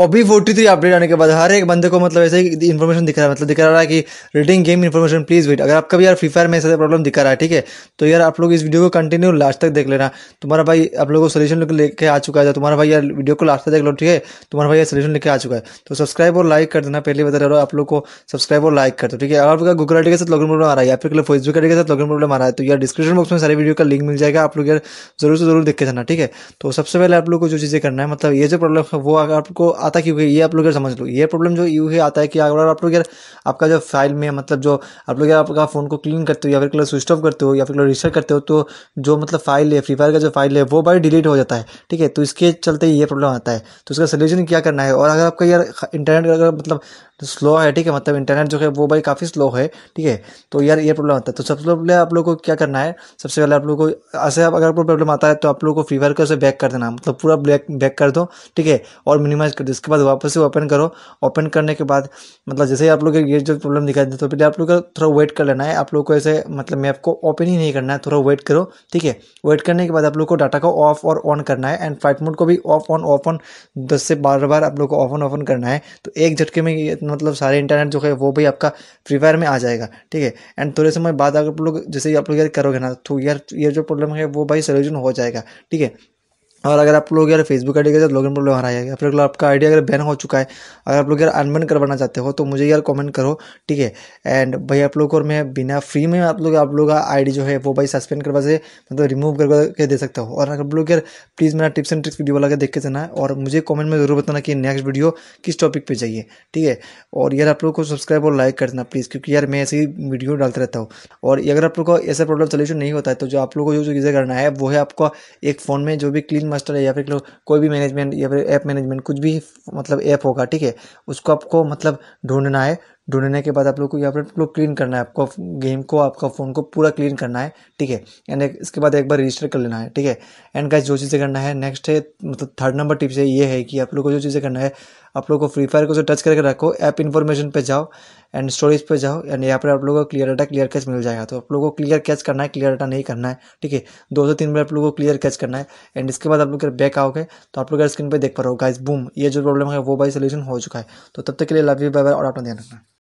और forty three update आने के बाद हर एक बंदे को मतलब ऐसे ही इन्फॉर्मेशन दिख रहा है मतलब दिखा रहा है कि reading game information please wait अगर आपका भी यार फ्री फायर में ऐसा प्रॉब्लम दिखा रहा है ठीक है तो यार आप लोग इस वीडियो को कंटिन्यू लास्ट तक देख लेना तुम्हारा भाई आप लोगों को सोल्यूशन लेके आ चुका है तो तुम्हारा भाई यार वीडियो को लास्ट तक देख लो ठीक है तुम्हारा भाई यार सोल्यूशन लेके आ चुका है तो सब्सक्राइब और लाइक कर देना पहले बता तो रहा आप लोग को सब्सक्राइब और लाइक कर दो ठीक है अगर आपका गूगल आई के साथ लॉगिन प्रॉब्लम आ रहा है या फिर फेसबुक आई के साथ लॉगिन प्रॉब्लम आ रहा है तो यार डिस्क्रिप्शन बॉक्स में सारे वीडियो का लिंक मिल जाएगा आप लोग यार जरूर से जरूर देख के जाना ठीक है तो सबसे पहले आप लोग को जो चीज़ें करना है मतलब ये जो प्रॉब्लम है वो अगर आपको आता क्योंकि ये आप लोग यार समझ लो ये प्रॉब्लम जो यू ही आता है कि अगर आप लोग यार आपका जो फाइल में मतलब जो आप लोग यार आपका फ़ोन को क्लीन करते हो या फिर स्विच ऑफ करते हो या फिर रिसेट करते हो तो जो मतलब फाइल है फ्री फायर का जो फाइल है वो भाई डिलीट हो जाता है ठीक है तो इसके चलते ये प्रॉब्लम आता है तो उसका सोल्यूशन क्या करना है और अगर आपका यार इंटरनेट अगर मतलब स्लो तो है ठीक है मतलब इंटरनेट जो है वो भाई काफ़ी स्लो है ठीक है तो यार ये प्रॉब्लम आता है तो सबसे पहले आप लोग को क्या करना है सबसे पहले आप लोग को ऐसे अगर आपको प्रॉब्लम आता है तो आप लोग को फ्री फायर को बैक कर देना मतलब पूरा ब्लैक बैक कर दो ठीक है और मिनिमाइज कर दो इसके बाद वापस से ओपन करो ओपन करने के बाद मतलब जैसे ही आप लोग ये जो प्रॉब्लम दिखाई दे तो पहले आप लोग को थोड़ा वेट कर लेना है आप लोग को ऐसे मतलब मैप को ओपन ही नहीं करना है थोड़ा वेट करो ठीक है वेट करने के बाद आप लोग को डाटा को ऑफ और ऑन करना है एंड फ्लाइट मोड को भी ऑफ ऑन ऑफ ऑन दस से बारह बार आप लोग को ऑफ ऑन ऑफ ऑन करना है तो एक झटके में मतलब सारे इंटरनेट जो है वो भी आपका फ्री फायर में आ जाएगा ठीक है एंड थोड़े समय बाद अगर आप लोग जैसे ही आप लोग यार करोगे ना तो यार ये जो प्रॉब्लम है वो भाई सोल्यूशन हो जाएगा ठीक है और अगर आप लोग यार फेसबुक आईडी के साथ लॉगिन प्रॉब्लम आ रहा है या आपका आइडिया अगर बैन हो चुका है अगर आप लोग यार अनबैन करवाना चाहते हो तो मुझे यार कमेंट करो ठीक है एंड भाई आप लोग और मैं बिना फ्री में आप लोग आप लोग का आईडी जो है वो भाई सस्पेंड करवा से मतलब रिमूव करवा के दे सकता हूँ और अगर आप लोग यार प्लीज़ मेरा टिप्स एंड ट्रिक्स वीडियो लगा देख के है और मुझे कॉमेंट में जरूर बताना कि नेक्स्ट वीडियो किस टॉपिक पर चाहिए ठीक है और यार आप लोग को सब्सक्राइब और लाइक कर देना प्लीज़ क्योंकि यार मैं ऐसे ही वीडियो डालते रहता हूँ और अगर आप लोग को ऐसा प्रॉब्लम सोल्यूशन नहीं होता है तो जो आप लोग को जो चीज़ें करना है वो है आपको एक फ़ोन में जो भी क्लीन मास्टर है या फिर कोई भी मैनेजमेंट या फिर ऐप मैनेजमेंट कुछ भी मतलब ऐप होगा ठीक है उसको आपको मतलब ढूंढना है ढूंढने के बाद आप लोग को यहाँ पर आप लोग क्लीन करना है आपको गेम को आपका फ़ोन को पूरा क्लीन करना है ठीक है एंड इसके बाद एक बार रजिस्टर कर लेना है ठीक है एंड गाइस जो चीज़ें करना है नेक्स्ट है मतलब थर्ड नंबर टिप्स है ये है कि आप लोग को जो चीज़ें करना है आप लोग को फ्री फायर को जो टच करके रखो ऐप इन्फॉर्मेशन पे जाओ एंड स्टोरेज पर जाओ एंड यहाँ पर आप लोगों को क्लियर डाटा क्लियर कैच मिल जाएगा तो आप लोगों को क्लियर कैच करना है क्लियर डाटा नहीं करना है ठीक है दो से तीन बार आप लोगों को क्लियर कैच करना है एंड इसके बाद आप लोग बैक आओगे तो आप लोग स्क्रीन पर देख पा रहे हो गाइस बूम ये जो प्रॉब्लम है वो बाई सोल्यूशन हो चुका है तो तब तक के लिए लव यू बाय बाय और अपना ध्यान रखना